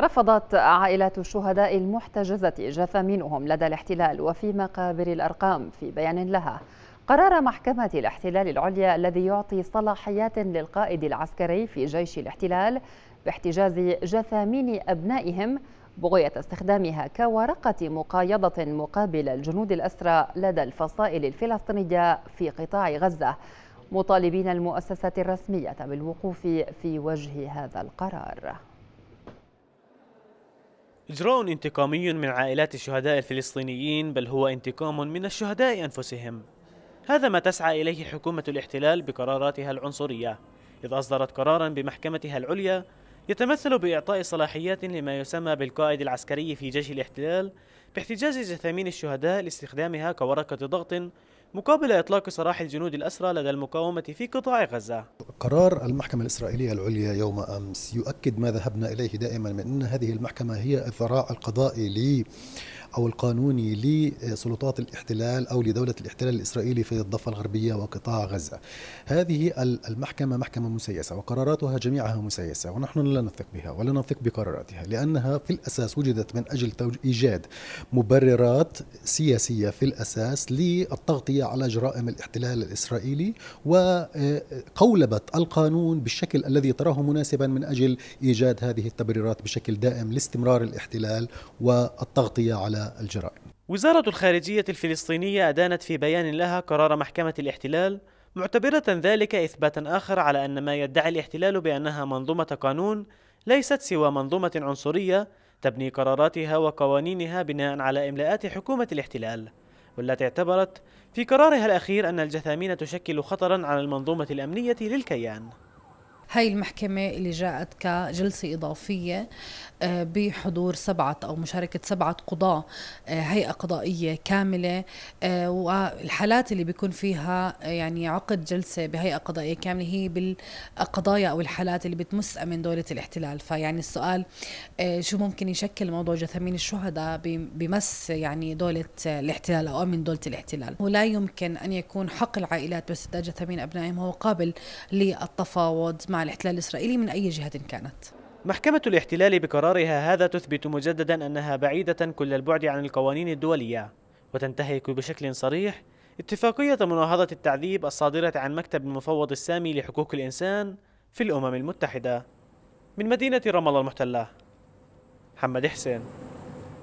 رفضت عائلات الشهداء المحتجزة جثامينهم لدى الاحتلال وفي مقابر الأرقام في بيان لها قرار محكمة الاحتلال العليا الذي يعطي صلاحيات للقائد العسكري في جيش الاحتلال باحتجاز جثامين أبنائهم بغية استخدامها كورقة مقايضة مقابل الجنود الأسرى لدى الفصائل الفلسطينية في قطاع غزة مطالبين المؤسسات الرسمية بالوقوف في وجه هذا القرار إجراء انتقامي من عائلات الشهداء الفلسطينيين بل هو انتقام من الشهداء أنفسهم هذا ما تسعى إليه حكومة الاحتلال بقراراتها العنصرية إذ أصدرت قرارا بمحكمتها العليا يتمثل بإعطاء صلاحيات لما يسمى بالقائد العسكري في جيش الاحتلال باحتجاز جثامين الشهداء لاستخدامها كورقة ضغط مقابل إطلاق سراح الجنود الأسرى لدى المقاومة في قطاع غزة قرار المحكمة الإسرائيلية العليا يوم أمس يؤكد ما ذهبنا إليه دائما من أن هذه المحكمة هي الذراع القضائي لي أو القانوني لسلطات الاحتلال أو لدولة الاحتلال الإسرائيلي في الضفة الغربية وقطاع غزة هذه المحكمة محكمة مسيسة وقراراتها جميعها مسيسة ونحن لا نثق بها ولا نثق بقراراتها لأنها في الأساس وجدت من أجل إيجاد مبررات سياسية في الأساس للتغطية على جرائم الاحتلال الإسرائيلي وقولبت آه، القانون بالشكل الذي تراه مناسبا من أجل إيجاد هذه التبريرات بشكل دائم لاستمرار الاحتلال والتغطية على الجرائم وزارة الخارجية الفلسطينية أدانت في بيان لها قرار محكمة الاحتلال معتبرة ذلك إثباتا آخر على أن ما يدعي الاحتلال بأنها منظومة قانون ليست سوى منظومة عنصرية تبني قراراتها وقوانينها بناء على إملاءات حكومة الاحتلال والتي اعتبرت في قرارها الأخير أن الجثامين تشكل خطرا على المنظومة الأمنية للكيان هاي المحكمة اللي جاءت كجلسة إضافية آه، بحضور سبعة أو مشاركة سبعة قضاة آه، هيئة قضائية كاملة آه، والحالات اللي بيكون فيها يعني عقد جلسة بهيئة قضائية كاملة هي بالقضايا أو الحالات اللي بتمس أمن دولة الاحتلال فيعني السؤال شو ممكن يشكل موضوع جثامين الشهداء بمس يعني دولة الاحتلال أو أمن دولة الاحتلال ولا يمكن أن يكون حق العائلات بس جثامين أبنائهم هو قابل للتفاوض مع مع الاحتلال الإسرائيلي من أي جهة كانت محكمة الاحتلال بقرارها هذا تثبت مجددا أنها بعيدة كل البعد عن القوانين الدولية وتنتهك بشكل صريح اتفاقية مناهضة التعذيب الصادرة عن مكتب المفوض السامي لحقوق الإنسان في الأمم المتحدة من مدينة رام الله المحتلة محمد حسين